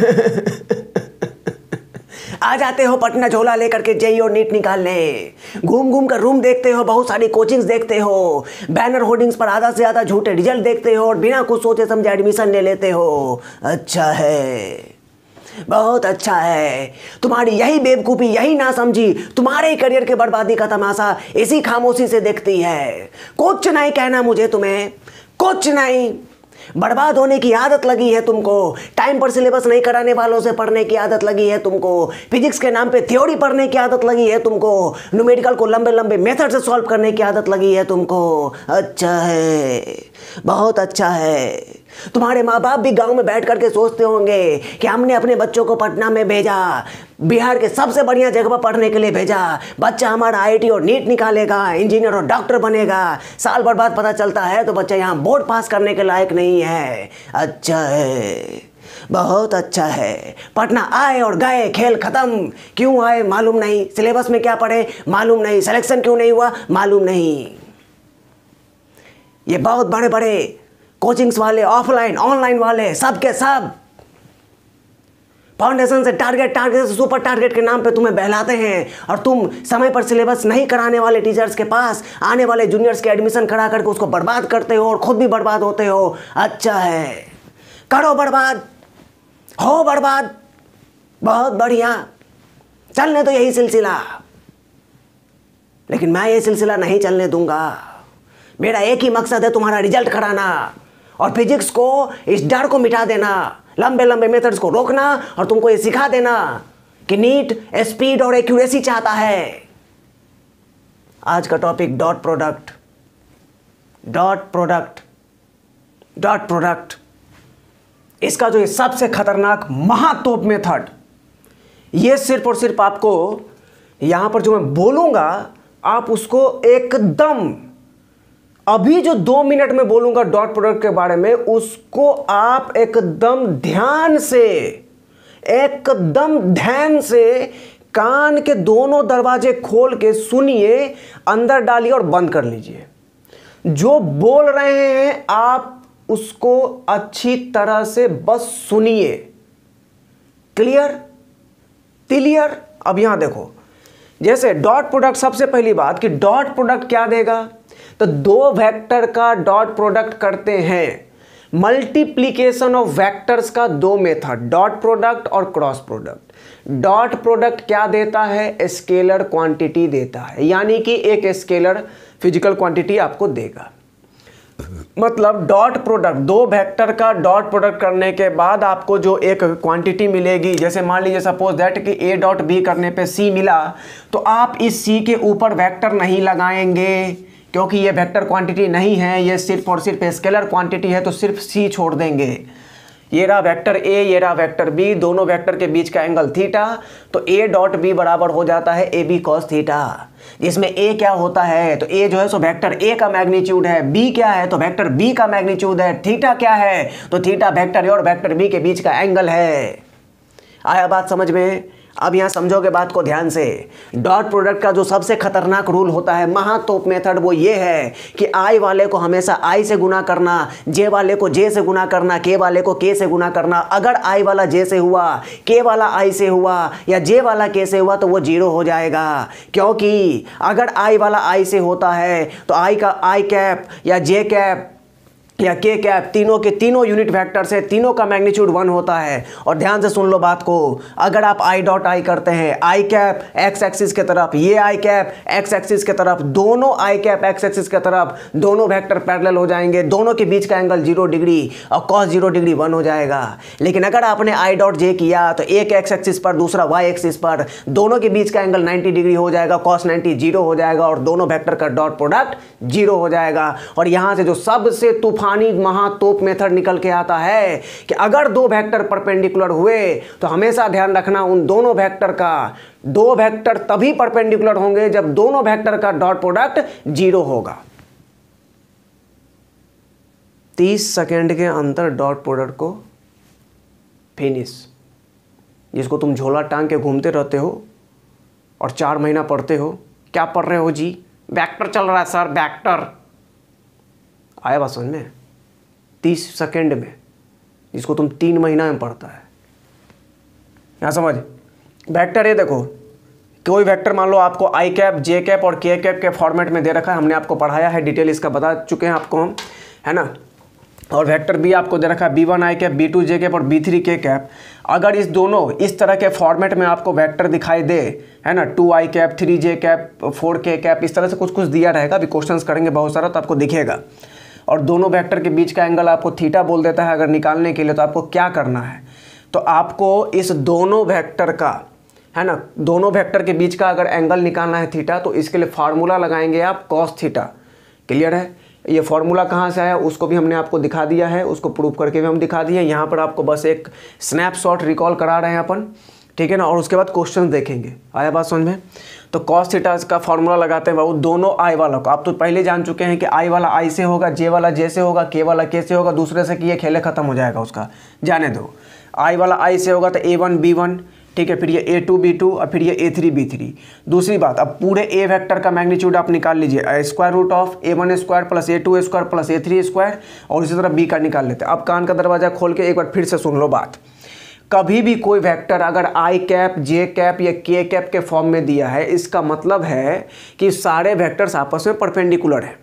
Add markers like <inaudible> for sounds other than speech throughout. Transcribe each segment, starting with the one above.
<laughs> आ जाते हो पटना झोला लेकर के जेई और नीट निकालने घूम घूम कर रूम देखते हो बहुत सारी कोचिंग्स देखते हो बैनर होर्डिंग्स पर आधा से आधा झूठे रिजल्ट देखते हो और बिना कुछ सोचे समझे एडमिशन ले लेते हो अच्छा है बहुत अच्छा है तुम्हारी यही बेवकूफ़ी यही ना समझी तुम्हारे करियर के बर्बादी का तमाशा इसी खामोशी से देखती है कुछ नहीं कहना मुझे तुम्हें कुछ नहीं बर्बाद होने की आदत लगी है तुमको टाइम पर सिलेबस नहीं कराने वालों से पढ़ने की आदत लगी है तुमको फिजिक्स के नाम पे थ्योरी पढ़ने की आदत लगी है तुमको न्यूमेरिकल को लंबे लंबे मेथड से सॉल्व करने की आदत लगी है तुमको अच्छा है बहुत अच्छा है तुम्हारे माँ बाप भी गांव में बैठ करके सोचते होंगे कि हमने अपने बच्चों को पटना में भेजा बिहार के सबसे बढ़िया जगह पर पढ़ने के लिए भेजा बच्चा हमारा आई और नीट निकालेगा इंजीनियर और डॉक्टर बनेगा साल भर बाद पता चलता है तो बच्चा यहाँ बोर्ड पास करने के लायक नहीं है अच्छा है बहुत अच्छा है पटना आए और गए खेल खत्म क्यों आए मालूम नहीं सिलेबस में क्या पढ़े मालूम नहीं सिलेक्शन क्यों नहीं हुआ मालूम नहीं ये बहुत बड़े बड़े कोचिंग्स वाले ऑफलाइन ऑनलाइन वाले सब के सब फाउंडेशन से टारगेट टारगेट से सुपर टारगेट के नाम पे तुम्हें बहलाते हैं और तुम समय पर सिलेबस नहीं कराने वाले टीचर्स के पास आने वाले जूनियर्स के एडमिशन करा करके उसको बर्बाद करते हो और खुद भी बर्बाद होते हो अच्छा है करो बर्बाद हो बर्बाद बहुत बढ़िया चलने तो यही सिलसिला लेकिन मैं ये सिलसिला नहीं चलने दूंगा मेरा एक ही मकसद है तुम्हारा रिजल्ट कराना और फिजिक्स को इस डर को मिटा देना लंबे लंबे मेथड्स को रोकना और तुमको ये सिखा देना कि नीट स्पीड और एक्यूरेसी चाहता है आज का topic dot product dot product dot product इसका जो ये सबसे खतरनाक महातोप मेथड ये सिर्फ और सिर्फ आपको यहां पर जो मैं बोलूंगा आप उसको एकदम अभी जो दो मिनट में बोलूंगा डॉट प्रोडक्ट के बारे में उसको आप एकदम ध्यान से एकदम ध्यान से कान के दोनों दरवाजे खोल के सुनिए अंदर डालिए और बंद कर लीजिए जो बोल रहे हैं आप उसको अच्छी तरह से बस सुनिए क्लियर क्लियर अब यहां देखो जैसे डॉट प्रोडक्ट सबसे पहली बात कि डॉट प्रोडक्ट क्या देगा तो दो वेक्टर का डॉट प्रोडक्ट करते हैं मल्टीप्लीकेशन ऑफ वेक्टर्स का दो मेथड डॉट प्रोडक्ट और क्रॉस प्रोडक्ट डॉट प्रोडक्ट क्या देता है स्केलर क्वांटिटी देता है यानी कि एक स्केलर फिजिकल क्वांटिटी आपको देगा मतलब डॉट प्रोडक्ट दो वेक्टर का डॉट प्रोडक्ट करने के बाद आपको जो एक क्वांटिटी मिलेगी जैसे मान लीजिए सपोज दैट कि ए डॉट बी करने पे सी मिला तो आप इस सी के ऊपर वेक्टर नहीं लगाएंगे क्योंकि ये वेक्टर क्वांटिटी नहीं है ये सिर्फ और सिर्फ स्केलर क्वांटिटी है तो सिर्फ सी छोड़ देंगे ये रहा वेक्टर ए ये रहा वेक्टर बी दोनों वेक्टर के बीच का एंगल थीटा तो ए डॉट बी बराबर हो जाता है ए बी कॉस थीटा जिसमें ए क्या होता है तो ए जो है सो वेक्टर ए का मैग्नीट्यूड है बी क्या है तो वेक्टर बी का मैग्नीट्यूड है थीटा क्या है तो थीटा वेक्टर ए और वेक्टर बी के बीच का एंगल है आया बात समझ में अब यहां समझोगे बात को ध्यान से डॉट प्रोडक्ट का जो सबसे खतरनाक रूल होता है महातोप मेथड वो ये है कि आई वाले को हमेशा आई से गुना करना जे वाले को जे से गुना करना के वाले को के से गुना करना अगर आई वाला जे से हुआ के वाला आई से हुआ या जे वाला के से हुआ तो वो जीरो हो जाएगा क्योंकि अगर आई वाला आई से होता है तो आई का आई कैप या जे कैप या के कैप तीनों के तीनों यूनिट वेक्टर्स से तीनों का मैग्नीट्यूड वन होता है और ध्यान से सुन लो बात को अगर आप आई डॉट आई करते हैं आई कैप एक्स एक्सिस के तरफ ये आई कैप एक्स एक्सिस के तरफ दोनों आई कैप एक्स एक्सिस के तरफ दोनों वेक्टर पैरेलल हो जाएंगे दोनों के बीच का एंगल जीरो डिग्री और कॉस जीरो डिग्री वन हो जाएगा लेकिन अगर आपने आई डॉट जे किया तो एक एक्स एक्सिस पर दूसरा वाई एक्सिस पर दोनों के बीच का एंगल नाइन्टी डिग्री हो जाएगा कॉस नाइन्टी जीरो हो जाएगा और दोनों वैक्टर का डॉट प्रोडक्ट जीरो हो जाएगा और यहाँ से जो सबसे तूफान महानी महातोप मेथड निकल के आता है कि अगर दो वेक्टर परपेंडिकुलर हुए तो हमेशा ध्यान रखना उन दोनों वेक्टर का दो वेक्टर तभी परपेंडिकुलर होंगे जब दोनों वेक्टर का डॉट प्रोडक्ट जीरो होगा तीस सेकेंड के अंतर डॉट प्रोडक्ट को फिनिश जिसको तुम झोला टांग के घूमते रहते हो और चार महीना पढ़ते हो क्या पढ़ रहे हो जी बैक्टर चल रहा है सर बैक्टर आया बात समझ में तीस सेकेंड में जिसको तुम तीन महीना में पढ़ता है यहाँ समझ वेक्टर ये देखो कोई वेक्टर मान लो आपको आई कैप जे कैप और के कैप के फॉर्मेट में दे रखा है हमने आपको पढ़ाया है डिटेल इसका बता चुके हैं आपको हम है ना और वेक्टर बी आपको दे रखा है B one I cap B two J cap और बी थ्री के कैप अगर इस दोनों इस तरह के फॉर्मेट में आपको वेक्टर दिखाई दे है ना two I cap three J cap four K cap इस तरह से कुछ कुछ दिया रहेगा अभी क्वेश्चंस करेंगे बहुत सारा तो आपको दिखेगा और दोनों वेक्टर के बीच का एंगल आपको थीटा बोल देता है अगर निकालने के लिए तो आपको क्या करना है तो आपको इस दोनों वेक्टर का है ना दोनों वेक्टर के बीच का अगर एंगल निकालना है थीटा तो इसके लिए फार्मूला लगाएंगे आप कॉस थीटा क्लियर है ये फार्मूला कहाँ से आया उसको भी हमने आपको दिखा दिया है उसको प्रूव करके भी हम दिखा दिए यहाँ पर आपको बस एक स्नैपशॉट रिकॉल करा रहे हैं अपन ठीक है ना और उसके बाद क्वेश्चन देखेंगे आया बात समझ में तो कॉस थीटा का फॉर्मूला लगाते हैं बाबू दोनों आई वाला को आप तो पहले जान चुके हैं कि आई वाला आई से होगा जे वाला जे से होगा के वाला के से होगा दूसरे से कि ये खेले खत्म हो जाएगा उसका जाने दो आई वाला आई से होगा तो ए वन बी वन ठीक है फिर ये ए टू बी टू और फिर ये ए थ्री बी थ्री दूसरी बात अब पूरे ए वेक्टर का मैग्नीट्यूड आप निकाल लीजिए square root of A one square plus A two square plus A three square और इसी तरह बी का निकाल लेते हैं अब कान का दरवाज़ा खोल के एक बार फिर से सुन लो बात कभी भी कोई वेक्टर अगर आई कैप जे कैप या के कैप के फॉर्म में दिया है इसका मतलब है कि सारे वेक्टर्स आपस में परपेंडिकुलर हैं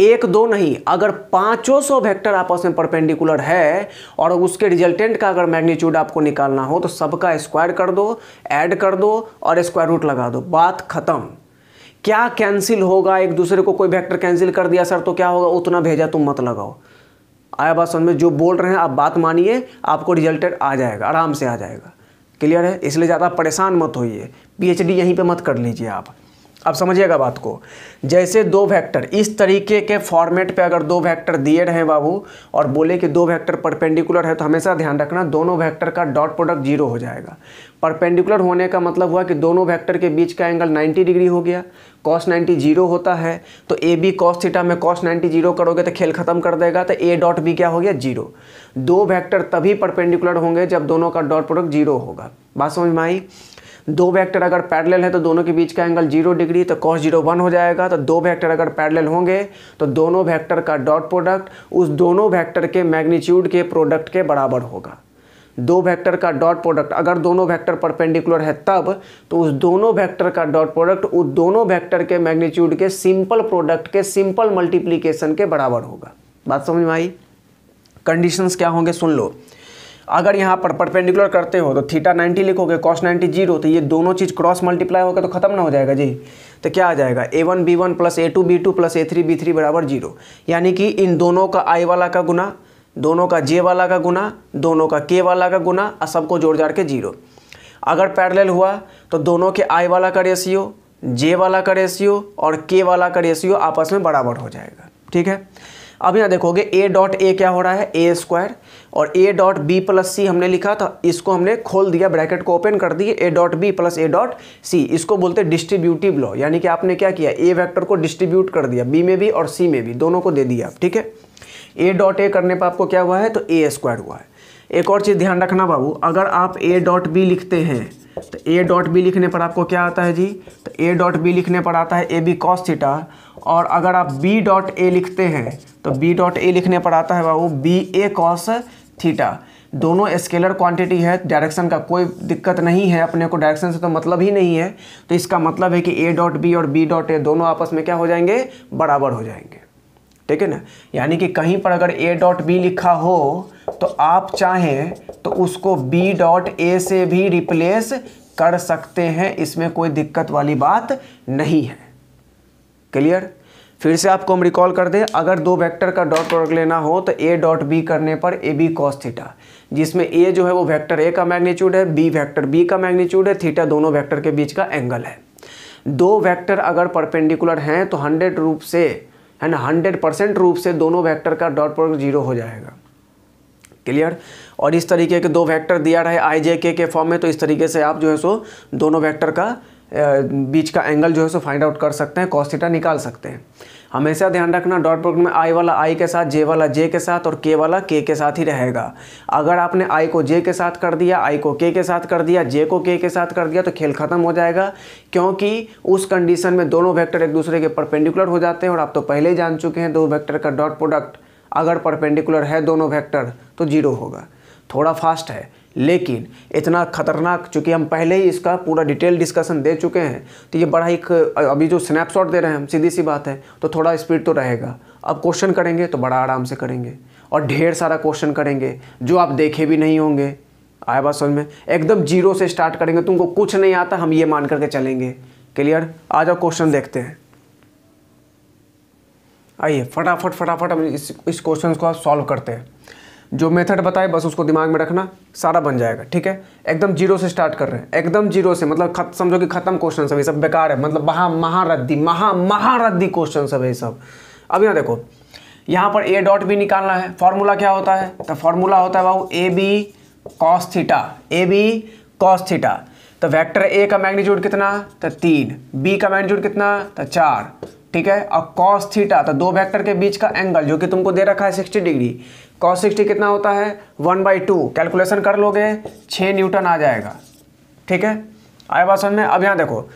एक दो नहीं अगर पाँचों सौ वैक्टर आपस में परपेंडिकुलर है और उसके रिजल्टेंट का अगर मैग्नीट्यूड आपको निकालना हो तो सबका स्क्वायर कर दो ऐड कर दो और स्क्वायर रूट लगा दो बात खत्म क्या कैंसिल होगा एक दूसरे को कोई वैक्टर कैंसिल कर दिया सर तो क्या होगा उतना भेजा तुम मत लगाओ आया बात समझ में जो बोल रहे हैं आप बात मानिए आपको रिजल्टेड आ जाएगा आराम से आ जाएगा क्लियर है इसलिए ज़्यादा परेशान मत होइए पीएचडी यहीं पे मत कर लीजिए आप अब समझिएगा बात को जैसे दो वेक्टर इस तरीके के फॉर्मेट पे अगर दो वेक्टर दिए रहे बाबू और बोले कि दो वेक्टर परपेंडिकुलर है तो हमेशा ध्यान रखना दोनों वेक्टर का डॉट प्रोडक्ट जीरो हो जाएगा परपेंडिकुलर होने का मतलब हुआ कि दोनों वेक्टर के बीच का एंगल 90 डिग्री हो गया कॉस 90 जीरो होता है तो ए बी कॉस थीटा में कॉस नाइन्टी जीरो करोगे तो खेल खत्म कर देगा तो ए डॉट बी क्या हो गया जीरो दो वैक्टर तभी परपेंडिकुलर होंगे जब दोनों का डॉट प्रोडक्ट जीरो होगा बात समझ में आई दो वेक्टर अगर पैरेलल है तो दोनों के बीच का एंगल जीरो डिग्री तो कॉस जीरो वन हो जाएगा तो दो वेक्टर अगर पैरेलल होंगे तो दोनों वेक्टर का डॉट प्रोडक्ट उस दोनों वेक्टर के मैग्नीट्यूड के प्रोडक्ट के बराबर होगा दो वेक्टर का डॉट प्रोडक्ट अगर दोनों वेक्टर परपेंडिकुलर है तब तो उस दोनों वेक्टर का डॉट प्रोडक्ट उस दोनों वेक्टर के मैग्नीट्यूड के सिंपल प्रोडक्ट के सिंपल मल्टीप्लीकेशन के बराबर होगा बात समझ में आई कंडीशंस क्या होंगे सुन लो अगर यहाँ पर परपेंडिकुलर करते हो तो थीटा 90 लिखोगे कॉस 90 जीरो तो ये दोनों चीज़ क्रॉस मल्टीप्लाई होगा तो खत्म ना हो जाएगा जी तो क्या आ जाएगा A one B one plus A two B two plus A three B three बराबर जीरो यानी कि इन दोनों का आई वाला का गुना दोनों का जे वाला का गुना दोनों का के वाला का गुना और सबको जोड़ जाड़ के जीरो अगर पैरेलल हुआ तो दोनों के आई वाला का रेशियो जे वाला का रेशियो और के वाला का रेशियो आपस में बराबर हो जाएगा ठीक है अब यहाँ देखोगे ए डॉट ए क्या हो रहा है ए स्क्वायर और A dot B plus C हमने लिखा था इसको हमने खोल दिया ब्रैकेट को ओपन कर दिए A dot B plus A dot C इसको बोलते हैं डिस्ट्रीब्यूटिव लॉ यानी कि आपने क्या किया ए वेक्टर को डिस्ट्रीब्यूट कर दिया बी में भी और सी में भी दोनों को दे दिया ठीक है ए डॉट ए करने पर आपको क्या हुआ है तो ए स्क्वायर हुआ है एक और चीज़ ध्यान रखना बाबू अगर आप ए डॉट बी लिखते हैं तो ए डॉट बी लिखने पर आपको क्या आता है जी तो ए डॉट बी लिखने पर आता है ए बी कॉस थीटा और अगर आप बी डॉट ए लिखते हैं तो बी डॉट ए लिखने पर आता है बाबू बी ए कॉस थीटा दोनों स्केलर क्वांटिटी है डायरेक्शन का कोई दिक्कत नहीं है अपने को डायरेक्शन से तो मतलब ही नहीं है तो इसका मतलब है कि ए डॉट बी और बी डॉट ए दोनों आपस में क्या हो जाएंगे बराबर हो जाएंगे ठीक है ना यानी कि कहीं पर अगर ए डॉट बी लिखा हो तो आप चाहें तो उसको बी डॉट ए से भी रिप्लेस कर सकते हैं इसमें कोई दिक्कत वाली बात नहीं है क्लियर फिर से आपको हम रिकॉल कर दें अगर दो वेक्टर का डॉट प्रोडक्ट लेना हो तो ए डॉट बी करने पर ए बी कॉस थीटा जिसमें ए जो है वो वेक्टर ए का मैग्नीट्यूड है बी वेक्टर बी का मैग्नीट्यूड है थीटा दोनों वेक्टर के बीच का एंगल है दो वेक्टर अगर परपेंडिकुलर हैं तो हंड्रेड रूप से है ना हंड्रेड परसेंट रूप से दोनों वैक्टर का डॉट प्रोडक्ट जीरो हो जाएगा क्लियर और इस तरीके के दो वैक्टर दिया रहे आई जे के फॉर्म में तो इस तरीके से आप जो है सो दोनों वैक्टर का बीच का एंगल जो है सो फाइंड आउट कर सकते हैं कॉस्टिटा निकाल सकते हैं हमेशा ध्यान रखना डॉट प्रोडक्ट में आई वाला आई के साथ जे वाला जे के साथ और के वाला के के साथ ही रहेगा अगर आपने आई को जे के साथ कर दिया आई को के के साथ कर दिया जे को के के साथ कर दिया तो खेल खत्म हो जाएगा क्योंकि उस कंडीशन में दोनों वेक्टर एक दूसरे के परपेंडिकुलर हो जाते हैं और आप तो पहले ही जान चुके हैं दो वैक्टर का डॉट प्रोडक्ट अगर परपेंडिकुलर है दोनों वैक्टर तो जीरो होगा थोड़ा फास्ट है लेकिन इतना खतरनाक चूँकि हम पहले ही इसका पूरा डिटेल डिस्कशन दे चुके हैं तो ये बड़ा एक अभी जो स्नैपशॉट दे रहे हैं हम सीधी सी बात है तो थोड़ा स्पीड तो रहेगा अब क्वेश्चन करेंगे तो बड़ा आराम से करेंगे और ढेर सारा क्वेश्चन करेंगे जो आप देखे भी नहीं होंगे आया बात समझ में एकदम जीरो से स्टार्ट करेंगे तुमको कुछ नहीं आता हम ये मान करके चलेंगे क्लियर आ जाओ क्वेश्चन देखते हैं आइए फटाफट फटाफट हम इस इस क्वेश्चन को आप सॉल्व करते हैं जो मेथड बताए बस उसको दिमाग में रखना सारा बन जाएगा ठीक है एकदम जीरो से स्टार्ट कर रहे हैं एकदम जीरो से मतलब खत समझो कि खत्म क्वेश्चन सब ये सब बेकार है मतलब महा महारद्दी महा महारद्दी क्वेश्चन सब ये सब अब यहाँ देखो यहाँ पर ए डॉट बी निकालना है फॉर्मूला क्या होता है तो फॉर्मूला होता है बाबू A B cos theta A B cos theta तो वेक्टर ए का मैग्नीट्यूड कितना तो तीन बी का मैग्नीट्यूड कितना तो चार ठीक है और कॉस थीटा तो दो वेक्टर के बीच का एंगल जो कि तुमको दे रखा है सिक्सटी डिग्री कॉस सिक्सटी कितना होता है वन बाई टू कैलकुलेशन कर लोगे छः न्यूटन आ जाएगा ठीक है आए बात समझ में अब यहाँ देखो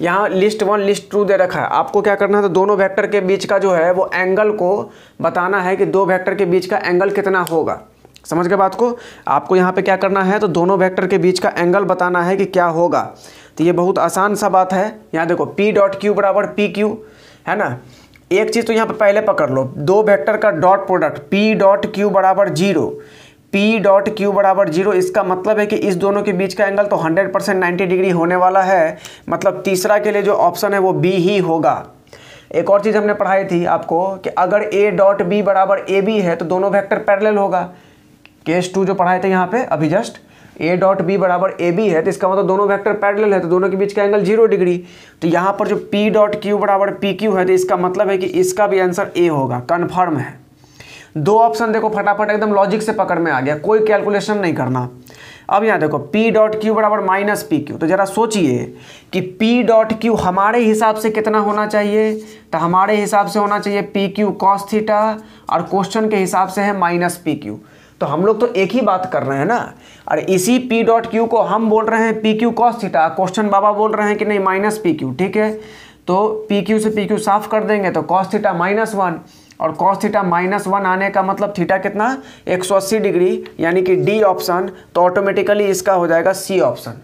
यहाँ लिस्ट वन लिस्ट टू दे रखा है आपको क्या करना है तो दोनों वैक्टर के बीच का जो है वो एंगल को बताना है कि दो वैक्टर के बीच का एंगल कितना होगा समझ के बात को आपको यहाँ पे क्या करना है तो दोनों वेक्टर के बीच का एंगल बताना है कि क्या होगा तो ये बहुत आसान सा बात है यहाँ देखो P डॉट क्यू बराबर पी क्यू है ना एक चीज़ तो यहाँ पर पहले पकड़ लो दो वेक्टर का dot product P dot Q बराबर जीरो पी डॉट क्यू बराबर जीरो इसका मतलब है कि इस दोनों के बीच का एंगल तो 100 परसेंट नाइन्टी डिग्री होने वाला है मतलब तीसरा के लिए जो ऑप्शन है वो बी ही होगा एक और चीज़ हमने पढ़ाई थी आपको कि अगर ए डॉट बी बराबर ए बी है तो दोनों वैक्टर पैरल होगा केस टू जो पढ़ाए थे यहाँ पर अभी जस्ट ए डॉट बी बराबर ए बी है तो इसका मतलब दोनों वेक्टर पैरेलल है तो दोनों के बीच का एंगल जीरो डिग्री तो यहाँ पर जो पी डॉट क्यू बराबर पी क्यू है तो इसका मतलब है कि इसका भी आंसर ए होगा कन्फर्म है दो ऑप्शन देखो फटाफट एकदम लॉजिक से पकड़ में आ गया कोई कैलकुलेशन नहीं करना अब यहाँ देखो पी डॉट क्यू बराबर माइनस पी क्यू तो ज़रा सोचिए कि पी डॉट क्यू हमारे हिसाब से कितना होना चाहिए तो हमारे हिसाब से होना चाहिए पी क्यू कॉस थीटा और क्वेश्चन के हिसाब से है माइनस पी क्यू तो हम लोग तो एक ही बात कर रहे हैं ना और इसी पी डॉट क्यू को हम बोल रहे हैं P Q cos theta question बाबा बोल रहे हैं कि नहीं माइनस पी क्यू ठीक है तो पी क्यू से पी क्यू साफ कर देंगे तो कॉस थीटा माइनस वन और कॉस थीटा माइनस वन आने का मतलब थीटा कितना 180 डिग्री यानी कि डी ऑप्शन तो ऑटोमेटिकली इसका हो जाएगा सी ऑप्शन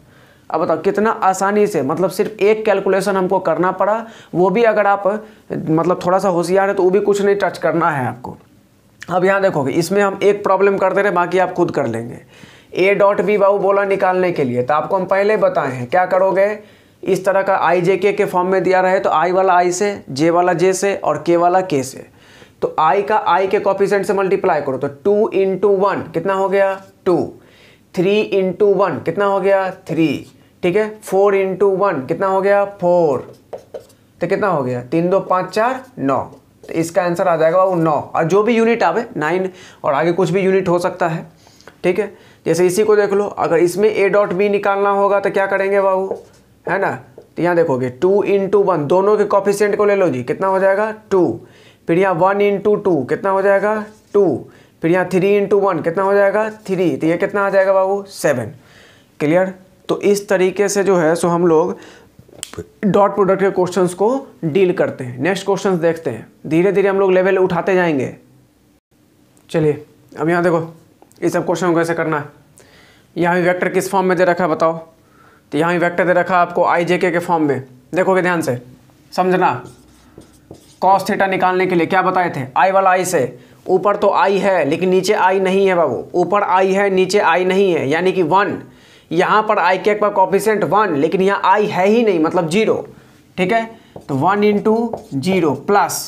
अब बताओ कितना आसानी से मतलब सिर्फ एक कैलकुलेशन हमको करना पड़ा वो भी अगर आप मतलब थोड़ा सा होशियार है तो वो भी कुछ नहीं टच करना है आपको अब यहाँ देखोगे इसमें हम एक प्रॉब्लम कर दे रहे बाकी आप खुद कर लेंगे ए डॉट बी बाहू बोला निकालने के लिए तो आपको हम पहले बताए हैं क्या करोगे इस तरह का आई जे के के फॉर्म में दिया रहे तो आई वाला आई से जे वाला जे से और के वाला के से तो आई का आई के कॉपिशेंट से मल्टीप्लाई करो तो टू इंटू वन कितना हो गया टू थ्री इंटू वन कितना हो गया थ्री ठीक है फोर इंटू वन कितना हो गया फोर तो कितना हो गया तीन दो पाँच चार नौ तो इसका आंसर आ जाएगा वो नौ और जो भी यूनिट आवे नाइन और आगे कुछ भी यूनिट हो सकता है ठीक है जैसे इसी को देख लो अगर इसमें ए डॉट बी निकालना होगा तो क्या करेंगे बाबू है ना तो यहाँ देखोगे टू इन टू वन दोनों के कॉफिशेंट को ले लो जी कितना हो जाएगा टू फिर यहाँ वन इंटू टू कितना हो जाएगा टू फिर यहाँ थ्री इंटू वन कितना हो जाएगा थ्री तो ये कितना आ जाएगा बाबू सेवन क्लियर तो इस तरीके से जो है सो हम लोग डॉट प्रोडक्ट के क्वेश्चंस को डील करते हैं नेक्स्ट क्वेश्चंस देखते हैं धीरे धीरे हम लोग लेवल उठाते जाएंगे चलिए अब यहाँ देखो ये सब क्वेश्चन कैसे करना है यहाँ भी वैक्टर किस फॉर्म में दे रखा है बताओ तो यहाँ भी वैक्टर दे रखा है आपको आई जे के, के फॉर्म में देखोगे ध्यान से समझना कॉस थीटा निकालने के लिए क्या बताए थे आई वाला आई से ऊपर तो आई है लेकिन नीचे आई नहीं है बाबू ऊपर आई है नीचे आई नहीं है यानी कि वन यहाँ पर आई के का वन लेकिन यहाँ आई है ही नहीं मतलब जीरो ठीक है तो वन इंटू जीरो प्लस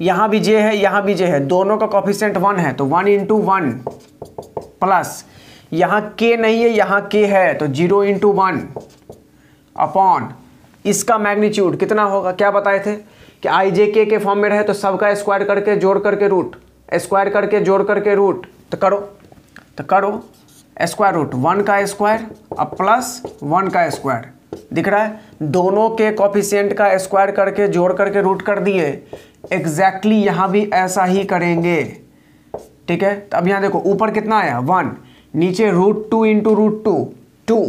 यहाँ भी जे है यहाँ भी जे है दोनों का कॉफिशेंट वन है तो वन इंटू वन प्लस यहाँ के नहीं है यहाँ के है तो जीरो इंटू वन अपॉन इसका मैग्नीट्यूड कितना होगा क्या बताए थे कि आई जे के के फॉर्म में रहे तो सबका स्क्वायर करके जोड़ करके रूट स्क्वायर करके जोड़ करके रूट तो करो तो करो स्क्वायर रूट वन का स्क्वायर अब प्लस वन का स्क्वायर दिख रहा है दोनों के कॉफिशियंट का स्क्वायर करके जोड़ करके रूट कर दिए एग्जैक्टली exactly यहाँ भी ऐसा ही करेंगे ठीक है तो अब यहाँ देखो ऊपर कितना आया वन नीचे root two into root two two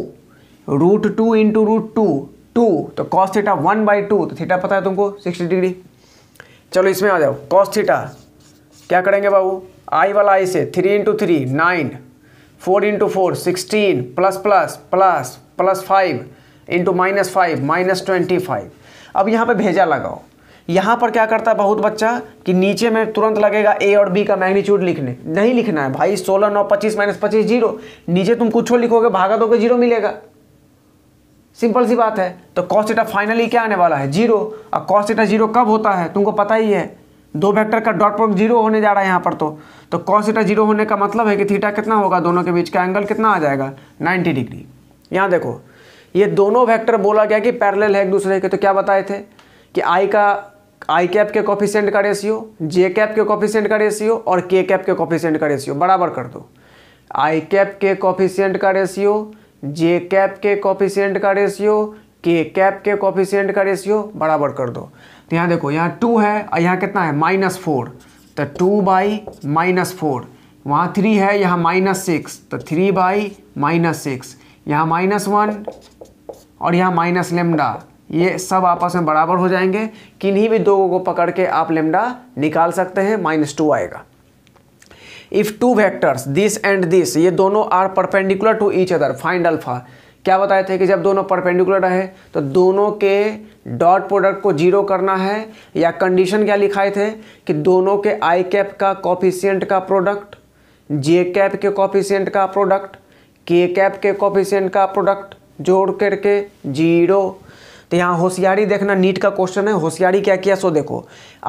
root two into root two two तो cos theta one by two तो थीटा पता है तुमको सिक्सटी डिग्री चलो इसमें आ जाओ कॉस थीटा क्या करेंगे बाबू आई वाला आई से three into three nine four into four sixteen plus plus plus plus five into minus five minus twenty five अब यहाँ पे भेजा लगाओ यहाँ पर क्या करता है बहुत बच्चा कि नीचे में तुरंत लगेगा ए और बी का मैग्नीट्यूड लिखने नहीं लिखना है भाई सोलह नौ पच्चीस माइनस पच्चीस जीरो नीचे तुम कुछ लिखोगे भागा दोगे जीरो मिलेगा सिंपल सी बात है तो कॉस्टा फाइनली क्या आने वाला है जीरो और कॉस्टा जीरो कब होता है तुमको पता ही है दो वेक्टर का डॉट प्रोडक्ट जीरो होने जा रहा है यहाँ पर तो तो कॉस थीटा जीरो होने का मतलब है कि थीटा कितना होगा दोनों के बीच का एंगल कितना आ जाएगा 90 डिग्री यहाँ देखो ये दोनों वेक्टर बोला गया कि पैरेलल है एक दूसरे के तो क्या बताए थे कि आई का आई कैप के कॉफिशेंट का रेशियो जे कैप के कॉफिशेंट का रेशियो और के कैप के कॉफिशेंट का रेशियो बराबर कर दो आई कैप के कॉफिशेंट का रेशियो जे कैप के कॉफिशेंट का रेशियो के कैप के कॉफिशेंट का रेशियो बराबर कर दो तो यहाँ देखो यहाँ टू है और यहाँ कितना है माइनस फोर तो टू बाई माइनस फोर वहाँ थ्री है यहाँ माइनस सिक्स तो थ्री बाई माइनस सिक्स यहाँ माइनस वन और यहाँ माइनस लेमडा ये सब आपस में बराबर हो जाएंगे किन्हीं भी दो को पकड़ के आप लेमडा निकाल सकते हैं माइनस टू आएगा if two vectors this and this ये दोनों are perpendicular to each other find alpha क्या बताए थे कि जब दोनों परपेंडिकुलर रहे तो दोनों के डॉट प्रोडक्ट को जीरो करना है या कंडीशन क्या लिखाए थे कि दोनों के आई कैप का कॉफिशियंट का प्रोडक्ट जे कैप के कॉफिशियंट का प्रोडक्ट के कैप के कॉफिशियंट का प्रोडक्ट जोड़ करके जीरो तो यहाँ होशियारी देखना नीट का क्वेश्चन है होशियारी क्या किया सो देखो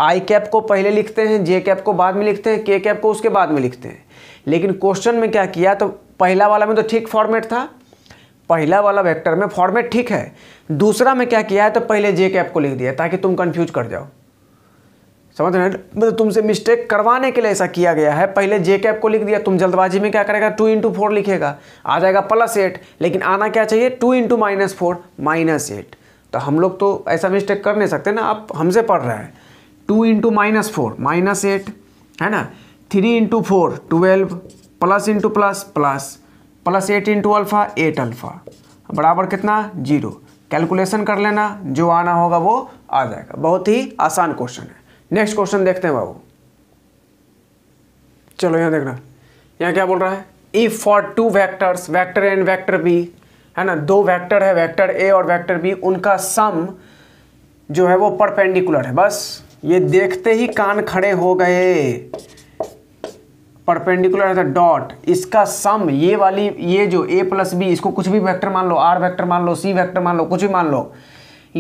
आई कैप को पहले लिखते हैं जे कैप को बाद में लिखते हैं के कैप को उसके बाद में लिखते हैं लेकिन क्वेश्चन में क्या किया तो पहला वाला में तो ठीक फॉर्मेट था पहला वाला वेक्टर में फॉर्मेट ठीक है दूसरा में क्या किया है तो पहले जे कैप को लिख दिया ताकि तुम कन्फ्यूज कर जाओ समझ रहे मतलब तुमसे मिस्टेक करवाने के लिए ऐसा किया गया है पहले जे कैप को लिख दिया तुम जल्दबाजी में क्या करेगा टू इंटू फोर लिखेगा आ जाएगा प्लस एट लेकिन आना क्या चाहिए two into minus four minus eight तो हम लोग तो ऐसा मिस्टेक कर नहीं सकते ना आप हमसे पढ़ रहे हैं two into minus four minus eight है ना three into four twelve plus into plus plus plus eight into alpha eight alpha बराबर कितना जीरो कैलकुलेशन कर लेना जो आना होगा वो आ जाएगा बहुत ही आसान क्वेश्चन है नेक्स्ट क्वेश्चन देखते हैं बाबू चलो यहाँ देखना यहाँ क्या बोल रहा है if for two vectors vector and vector B है ना दो वैक्टर है वैक्टर ए और वैक्टर बी उनका सम जो है वो परपेंडिकुलर है बस ये देखते ही कान खड़े हो गए परपेंडिकुलर है डॉट इसका सम ये वाली ये जो ए प्लस बी इसको कुछ भी वेक्टर मान लो आर वेक्टर मान लो सी वेक्टर मान लो कुछ भी मान लो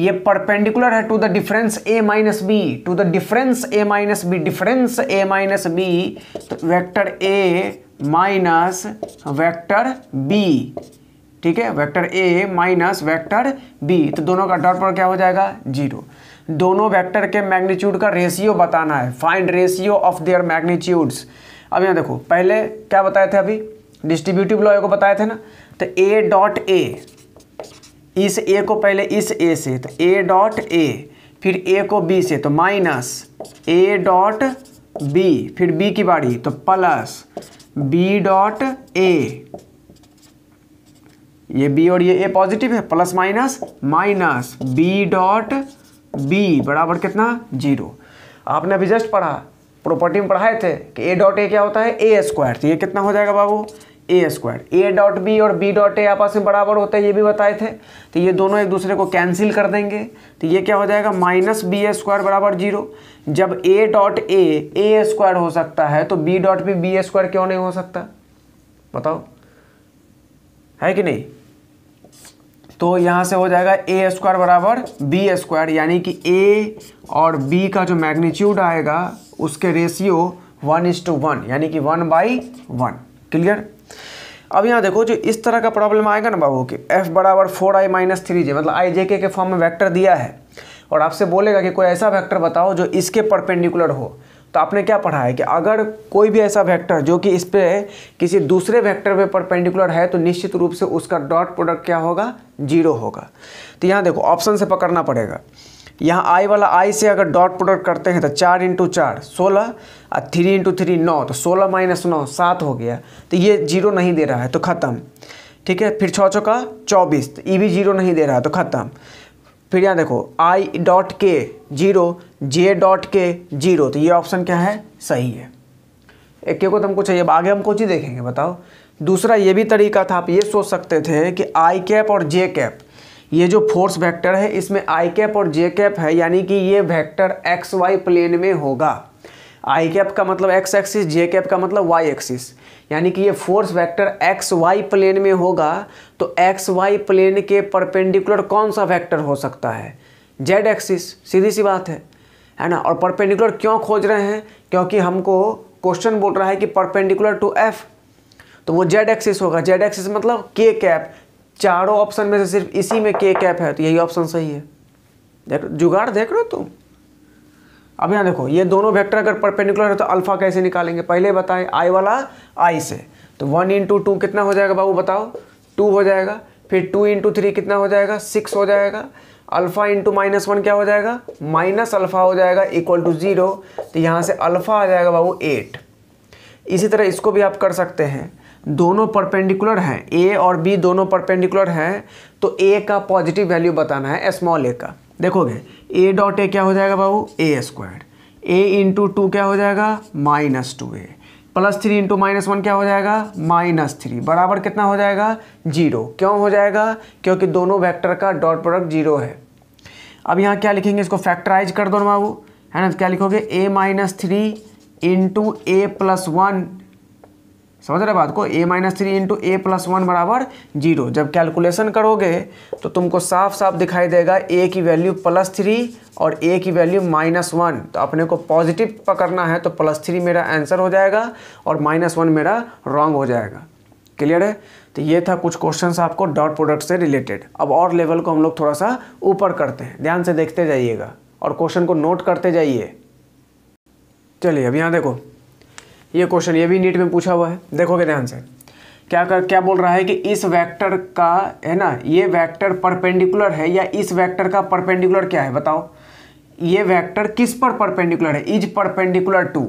ये परपेंडिकुलर है to the difference A minus B to the difference A minus B difference A minus B तो vector A minus vector B ठीक है vector A minus vector B तो दोनों का डॉट पर क्या हो जाएगा जीरो दोनों वेक्टर के मैग्नीट्यूड का रेशियो बताना है find ratio of their magnitudes अब यहाँ देखो पहले क्या बताए थे अभी डिस्ट्रीब्यूटिव लॉ को बताए थे ना तो ए डॉट ए इस ए को पहले इस ए से तो ए डॉट ए फिर ए को बी से तो माइनस ए डॉट बी फिर बी की बारी तो प्लस बी डॉट ए ये बी और ये ए पॉजिटिव है plus minus minus B dot B बराबर कितना जीरो आपने अभी जस्ट पढ़ा प्रॉपर्टी में पढ़ाए थे कि ए डॉट ए क्या होता है ए स्क्वायर तो ये कितना हो जाएगा बाबू A square A dot B और बी डॉट ए आपस में बराबर होता है ये भी बताए थे तो ये दोनों एक दूसरे को कैंसिल कर देंगे तो ये क्या हो जाएगा माइनस बी स्क्वायर बराबर जीरो जब A dot A A square हो सकता है तो B dot B B square क्यों नहीं हो सकता बताओ है कि नहीं तो यहाँ से हो जाएगा ए स्क्वायर बराबर बी स्क्वायर यानी कि ए और बी का जो मैग्नीट्यूड आएगा उसके ratio one is to one यानी कि वन बाई वन क्लियर अब यहाँ देखो जो इस तरह का प्रॉब्लम आएगा ना बाबू कि एफ बराबर four I minus three J मतलब आई जे के, के फॉर्म में वेक्टर दिया है और आपसे बोलेगा कि कोई ऐसा वेक्टर बताओ जो इसके परपेंडिकुलर हो तो आपने क्या पढ़ा है कि अगर कोई भी ऐसा वेक्टर जो कि इस पर किसी दूसरे वेक्टर पे परपेंडिकुलर है तो निश्चित रूप से उसका डॉट प्रोडक्ट क्या होगा जीरो होगा तो यहाँ देखो ऑप्शन से पकड़ना पड़ेगा यहाँ आई वाला आई से अगर डॉट प्रोडक्ट करते हैं तो चार इंटू चार सोलह और थ्री इंटू थ्री नौ तो सोलह माइनस नौ सात हो गया तो ये जीरो नहीं दे रहा है तो ख़त्म ठीक है फिर छः चौका चौबीस तो ई भी जीरो नहीं दे रहा है तो ख़त्म फिर यहाँ देखो I dot K zero J dot K zero तो ये ऑप्शन क्या है सही है एक को तो हमको चाहिए अब आगे हम कुछ ही देखेंगे बताओ दूसरा ये भी तरीका था आप ये सोच सकते थे कि आई कैप और जे कैप ये जो फोर्स वेक्टर है इसमें आई कैप और जे कैप है यानी कि ये वेक्टर एक्स वाई प्लेन में होगा आई कैप का मतलब एक्स एक्सिस जे कैप का मतलब वाई एक्सिस यानी कि ये force vector X Y plane में होगा तो एक्स वाई प्लेन के परपेंडिकुलर कौन सा वेक्टर हो सकता है जेड एक्सिस सीधी सी बात है है ना और परपेंडिकुलर क्यों खोज रहे हैं क्योंकि हमको क्वेश्चन बोल रहा है कि परपेंडिकुलर टू एफ तो वो जेड एक्सिस होगा जेड एक्सिस मतलब के कैप चारों ऑप्शन में से सिर्फ इसी में के कैप है तो यही ऑप्शन सही है देख जुगाड़ देख रहे हो तुम अब यहाँ देखो ये दोनों वेक्टर अगर परपेंडिकुलर है तो अल्फा कैसे निकालेंगे पहले बताएं आई वाला आई से तो वन इंटू टू कितना हो जाएगा बाबू बताओ टू हो जाएगा फिर टू इंटू थ्री कितना हो जाएगा सिक्स हो जाएगा अल्फ़ा इंटू माइनस वन क्या हो जाएगा माइनस अल्फ़ा हो जाएगा इक्वल टू ज़ीरो तो यहाँ से अल्फ़ा आ जाएगा बाबू एट इसी तरह इसको भी आप कर सकते हैं दोनों परपेंडिकुलर हैं ए और बी दोनों परपेंडिकुलर हैं तो ए का पॉजिटिव वैल्यू बताना है स्मॉल ए का देखोगे ए डॉट ए क्या हो जाएगा बाबू A square A into two क्या हो जाएगा minus two A plus three into minus one क्या हो जाएगा माइनस थ्री बराबर कितना हो जाएगा जीरो क्यों हो जाएगा क्योंकि दोनों वेक्टर का डॉट प्रोडक्ट जीरो है अब यहाँ क्या लिखेंगे इसको फैक्टराइज कर दो ना बाबू है ना तो क्या लिखोगे A minus three into A plus one समझ रहे बात को A minus three into A plus one बराबर जीरो जब कैलकुलेशन करोगे तो तुमको साफ साफ दिखाई देगा ए की वैल्यू प्लस थ्री और ए की वैल्यू माइनस वन तो अपने को पॉजिटिव पकड़ना है तो प्लस थ्री मेरा आंसर हो जाएगा और माइनस वन मेरा रॉन्ग हो जाएगा क्लियर है तो ये था कुछ क्वेश्चंस आपको डॉट प्रोडक्ट से रिलेटेड अब और लेवल को हम लोग थोड़ा सा ऊपर करते हैं ध्यान से देखते जाइएगा और क्वेश्चन को नोट करते जाइए चलिए अब यहाँ देखो ये क्वेश्चन ये भी नीट में पूछा हुआ है देखोगे ध्यान से क्या कर क्या बोल रहा है कि इस वेक्टर का है ना ये वेक्टर परपेंडिकुलर है या इस वेक्टर का परपेंडिकुलर क्या है बताओ ये वेक्टर किस पर परपेंडिकुलर है इज परपेंडिकुलर टू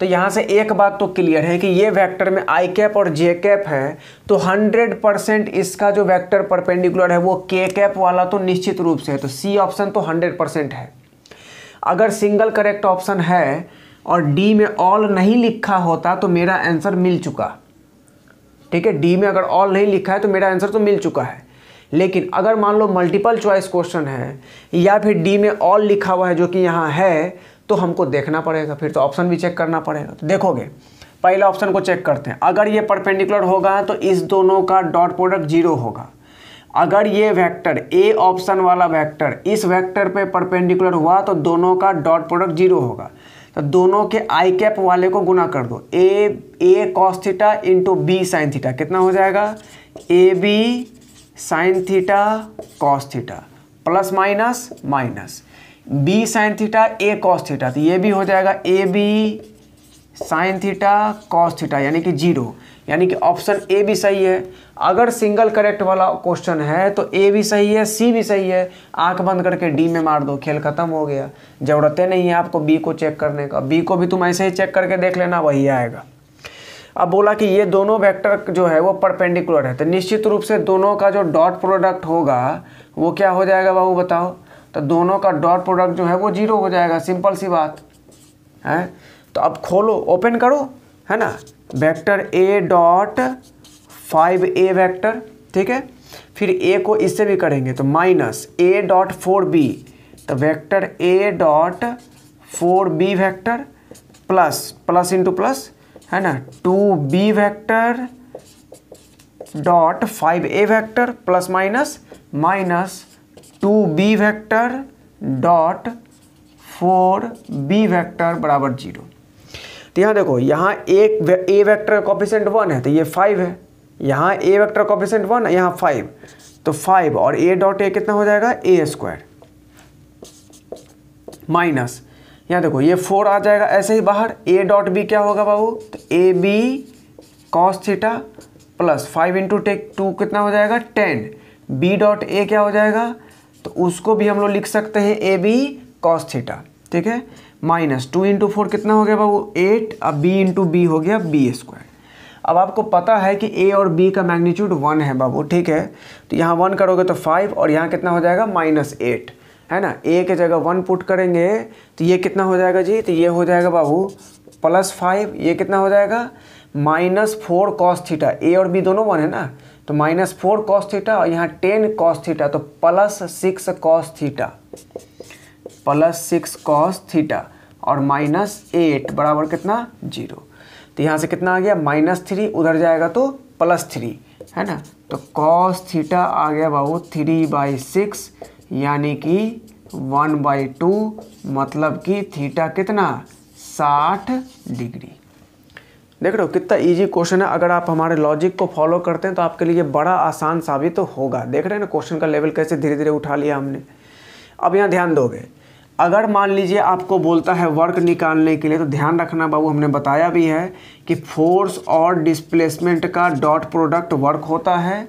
तो यहाँ से एक बात तो क्लियर है कि ये वेक्टर में आई कैप और जे कैप है तो 100 परसेंट इसका जो वेक्टर परपेंडिकुलर है वो के कैप वाला तो निश्चित रूप से है तो सी ऑप्शन तो 100 परसेंट है अगर सिंगल करेक्ट ऑप्शन है और डी में ऑल नहीं लिखा होता तो मेरा आंसर मिल चुका ठीक है डी में अगर ऑल नहीं लिखा है तो मेरा आंसर तो मिल चुका है लेकिन अगर मान लो मल्टीपल चॉइस क्वेश्चन है या फिर डी में ऑल लिखा हुआ है जो कि यहाँ है तो हमको देखना पड़ेगा फिर तो ऑप्शन भी चेक करना पड़ेगा तो देखोगे पहले ऑप्शन को चेक करते हैं अगर ये परपेंडिकुलर होगा तो इस दोनों का डॉट प्रोडक्ट जीरो होगा अगर ये वेक्टर ए ऑप्शन वाला वेक्टर इस वेक्टर पे परपेंडिकुलर हुआ तो दोनों का डॉट प्रोडक्ट जीरो होगा तो दोनों के आई कैप वाले को गुना कर दो A A cos theta into B sine theta कितना हो जाएगा A B sine theta cos theta plus minus minus B sine theta A cos theta तो ये भी हो जाएगा A B sine theta cos theta यानी कि जीरो यानी कि ऑप्शन ए भी सही है अगर सिंगल करेक्ट वाला क्वेश्चन है तो ए भी सही है सी भी सही है आंख बंद करके डी में मार दो खेल खत्म हो गया ज़रूरत नहीं है आपको बी को चेक करने का बी को भी तुम ऐसे ही चेक करके देख लेना वही आएगा अब बोला कि ये दोनों वेक्टर जो है वो परपेंडिकुलर है तो निश्चित रूप से दोनों का जो डॉट प्रोडक्ट होगा वो क्या हो जाएगा बाबू बताओ तो दोनों का डॉट प्रोडक्ट जो है वो जीरो हो जाएगा सिंपल सी बात है तो अब खोलो ओपन करो है ना vector A dot five A vector ठीक है फिर ए को इससे भी करेंगे तो minus A dot four B तो vector A dot four B vector plus plus into plus है ना two B vector dot five A vector plus minus minus two B vector dot four B vector बराबर zero तो यहाँ देखो यहाँ एक ए का कॉपिशेंट वन है तो ये फाइव है यहाँ ए का कॉपिशेंट वन है यहाँ फाइव तो फाइव और ए डॉट ए कितना हो जाएगा ए स्क्वायर माइनस यहाँ देखो ये फोर आ जाएगा ऐसे ही बाहर ए डॉट बी क्या होगा बाबू तो A B cos theta plus five into take two कितना हो जाएगा टेन बी डॉट ए क्या हो जाएगा तो उसको भी हम लोग लिख सकते हैं ए बी कॉस थीटा ठीक है माइनस टू इंटू फोर कितना हो गया बाबू एट अब बी इंटू बी हो गया बी स्क्वायर अब आपको पता है कि ए और बी का मैग्नीट्यूड वन है बाबू ठीक है तो यहाँ वन करोगे तो फाइव और यहाँ कितना हो जाएगा माइनस एट है ना ए के जगह वन पुट करेंगे तो ये कितना हो जाएगा जी तो ये हो जाएगा बाबू प्लस फाइव ये कितना हो जाएगा minus four cos theta A और बी दोनों वन है ना तो माइनस फोर कॉस थीटा और यहाँ टेन कॉस थीटा तो plus six cos theta plus six cos theta और माइनस एट बराबर कितना जीरो तो यहाँ से कितना आ गया माइनस थ्री उधर जाएगा तो प्लस थ्री है ना तो कॉस थीटा आ गया बाबू थ्री बाई सिक्स यानी कि वन बाई टू मतलब कि थीटा कितना साठ डिग्री देख रहे हो कितना इजी क्वेश्चन है अगर आप हमारे लॉजिक को फॉलो करते हैं तो आपके लिए बड़ा आसान साबित तो होगा देख रहे हैं ना क्वेश्चन का लेवल कैसे धीरे धीरे उठा लिया हमने अब यहाँ ध्यान दोगे अगर मान लीजिए आपको बोलता है वर्क निकालने के लिए तो ध्यान रखना बाबू हमने बताया भी है कि फोर्स और डिस्प्लेसमेंट का डॉट प्रोडक्ट वर्क होता है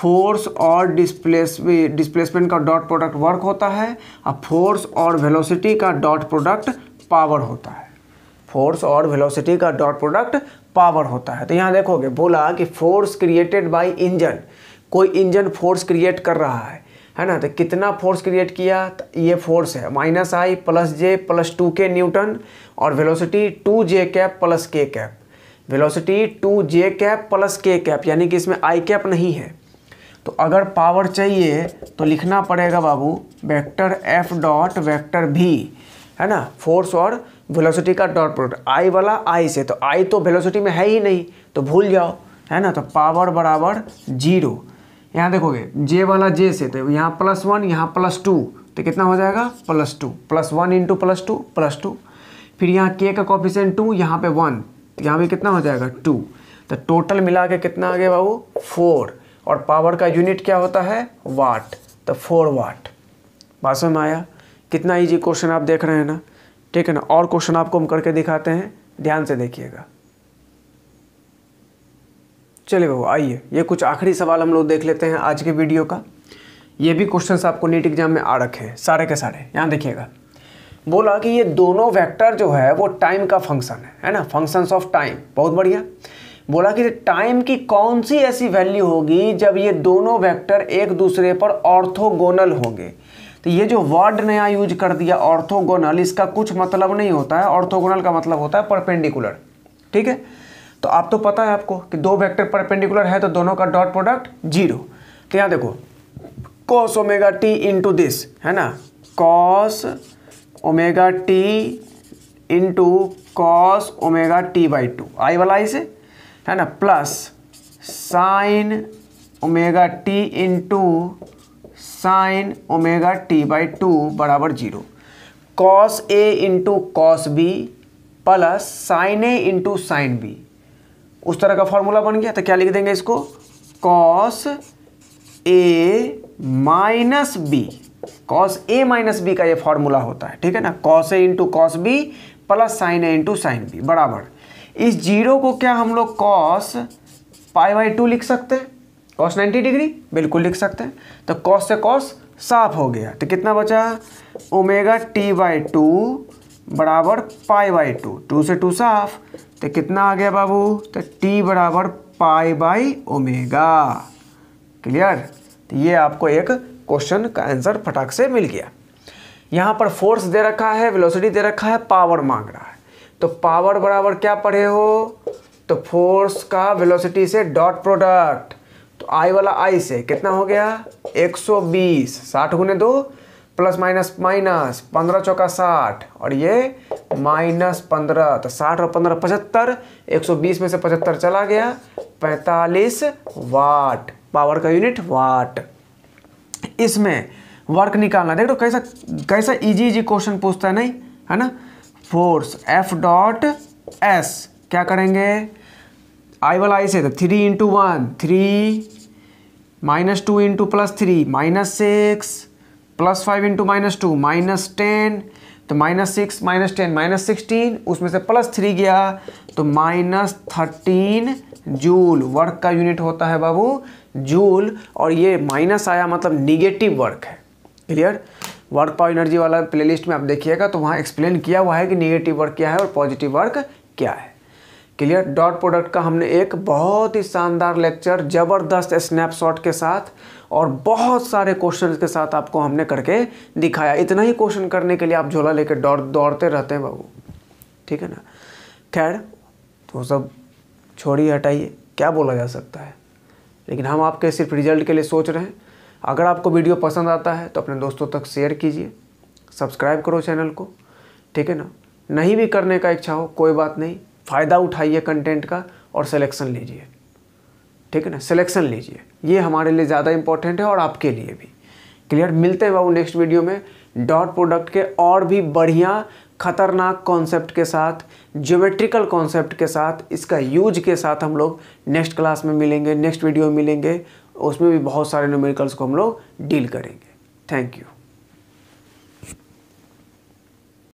फोर्स और डिस्प्लेस डिस्प्लेसमेंट का डॉट प्रोडक्ट वर्क होता है और फोर्स और वेलोसिटी का डॉट प्रोडक्ट पावर होता है फोर्स और वेलोसिटी का डॉट प्रोडक्ट पावर होता है तो यहाँ देखोगे बोला कि फोर्स क्रिएटेड बाय इंजन कोई इंजन फोर्स क्रिएट कर रहा है है ना तो कितना फोर्स क्रिएट किया तो ये फोर्स है minus I plus J plus two K newton और velocity two J cap plus K cap velocity two J cap plus K cap यानी कि इसमें आई कैप नहीं है तो अगर पावर चाहिए तो लिखना पड़ेगा बाबू वेक्टर एफ डॉट वेक्टर भी है ना फोर्स और वेलोसिटी का डॉट प्रोडक्ट आई वाला आई से तो आई तो वेलोसिटी में है ही नहीं तो भूल जाओ है ना तो पावर बराबर जीरो यहाँ देखोगे जे वाला जे से तो यहाँ प्लस वन यहाँ प्लस टू तो कितना हो जाएगा plus two plus one into plus two plus two फिर यहाँ के का कॉफिशेंट टू यहाँ पे वन तो यहाँ भी कितना हो जाएगा टू तो टोटल मिला के कितना आ गया बाबू फोर और पावर का यूनिट क्या होता है वाट तो फोर वाट बात समझ में आया कितना ईजी क्वेश्चन आप देख रहे हैं ना ठीक है ना और क्वेश्चन आपको हम करके दिखाते हैं ध्यान से देखिएगा चलिए बाबू आइए ये कुछ आखिरी सवाल हम लोग देख लेते हैं आज के वीडियो का ये भी क्वेश्चन आपको नीट एग्जाम में आ रखे हैं सारे के सारे यहाँ देखिएगा बोला कि ये दोनों वेक्टर जो है वो टाइम का फंक्शन है है ना फंक्शंस ऑफ टाइम बहुत बढ़िया बोला कि टाइम की कौन सी ऐसी वैल्यू होगी जब ये दोनों वेक्टर एक दूसरे पर ऑर्थोगोनल होंगे तो ये जो वर्ड नया यूज कर दिया ऑर्थोगोनल इसका कुछ मतलब नहीं होता है ऑर्थोगोनल का मतलब होता है परपेंडिकुलर ठीक है तो आप तो पता है आपको कि दो वेक्टर परपेंडिकुलर है तो दोनों का डॉट प्रोडक्ट जीरो तो यहाँ देखो cos omega T into this है ना cos omega T into cos omega T by two I वाला आई से है ना plus sine omega T into sine omega T by two बराबर zero cos A into cos B plus sine A into sine B उस तरह का formula बन गया तो क्या लिख देंगे इसको cos A minus B cos A minus B का ये फॉर्मूला होता है ठीक है ना cos A into cos B plus sine A into sine B बराबर इस जीरो को क्या हम लोग कॉस पाई बाई टू लिख सकते हैं कॉस 90 डिग्री बिल्कुल लिख सकते हैं तो कॉस से कॉस साफ हो गया तो कितना बचा ओमेगा टी बाई टू बराबर पाई बाई टू टू से टू साफ तो कितना आ गया बाबू तो टी बराबर पाई बाई ओमेगा क्लियर तो ये आपको एक क्वेश्चन का आंसर फटाक से मिल गया यहाँ पर फोर्स दे रखा है वेलोसिटी दे रखा है पावर मांग रहा है तो पावर बराबर क्या पढ़े हो तो फोर्स का वेलोसिटी से डॉट प्रोडक्ट तो आई वाला आई से कितना हो गया 120 सौ बीस साठ गुने दो प्लस माइनस माइनस पंद्रह चौका साठ और ये माइनस पंद्रह तो साठ और पंद्रह पचहत्तर एक सौ बीस में से पचहत्तर चला गया पैंतालीस वाट पावर का यूनिट वाट इसमें वर्क निकालना देखो कैसा कैसा इजी इजी क्वेश्चन पूछता है नहीं है ना फोर्स एफ डॉट एस क्या करेंगे आई वाला आई से तो three into one three minus two into plus three minus six plus five into minus two minus ten तो minus six minus ten minus sixteen उसमें से प्लस थ्री गया तो माइनस थर्टीन जूल वर्क का unit होता है बाबू joule और ये माइनस आया मतलब निगेटिव वर्क है क्लियर वर्क पावर एनर्जी वाला प्लेलिस्ट में आप देखिएगा तो वहाँ एक्सप्लेन किया हुआ है कि निगेटिव वर्क क्या है और पॉजिटिव वर्क क्या है क्लियर डॉट प्रोडक्ट का हमने एक बहुत ही शानदार लेक्चर ज़बरदस्त स्नैपशॉट के साथ और बहुत सारे क्वेश्चन के साथ आपको हमने करके दिखाया इतना ही क्वेश्चन करने के लिए आप झोला लेकर दौड़ दौड़ते रहते हैं बाबू ठीक है ना खैर तो सब छोड़िए हटाइए क्या बोला जा सकता है लेकिन हम आपके सिर्फ रिजल्ट के लिए सोच रहे हैं अगर आपको वीडियो पसंद आता है तो अपने दोस्तों तक शेयर कीजिए सब्सक्राइब करो चैनल को ठीक है ना नहीं भी करने का इच्छा हो कोई बात नहीं फ़ायदा उठाइए कंटेंट का और सिलेक्शन लीजिए ठीक है ना सिलेक्शन लीजिए ये हमारे लिए ज़्यादा इंपॉर्टेंट है और आपके लिए भी क्लियर मिलते हैं बाबू नेक्स्ट वीडियो में डॉट प्रोडक्ट के और भी बढ़िया खतरनाक कॉन्सेप्ट के साथ ज्योमेट्रिकल कॉन्सेप्ट के साथ इसका यूज के साथ हम लोग नेक्स्ट क्लास में मिलेंगे नेक्स्ट वीडियो में मिलेंगे उसमें भी बहुत सारे न्यूमेरिकल्स को हम लोग डील करेंगे थैंक यू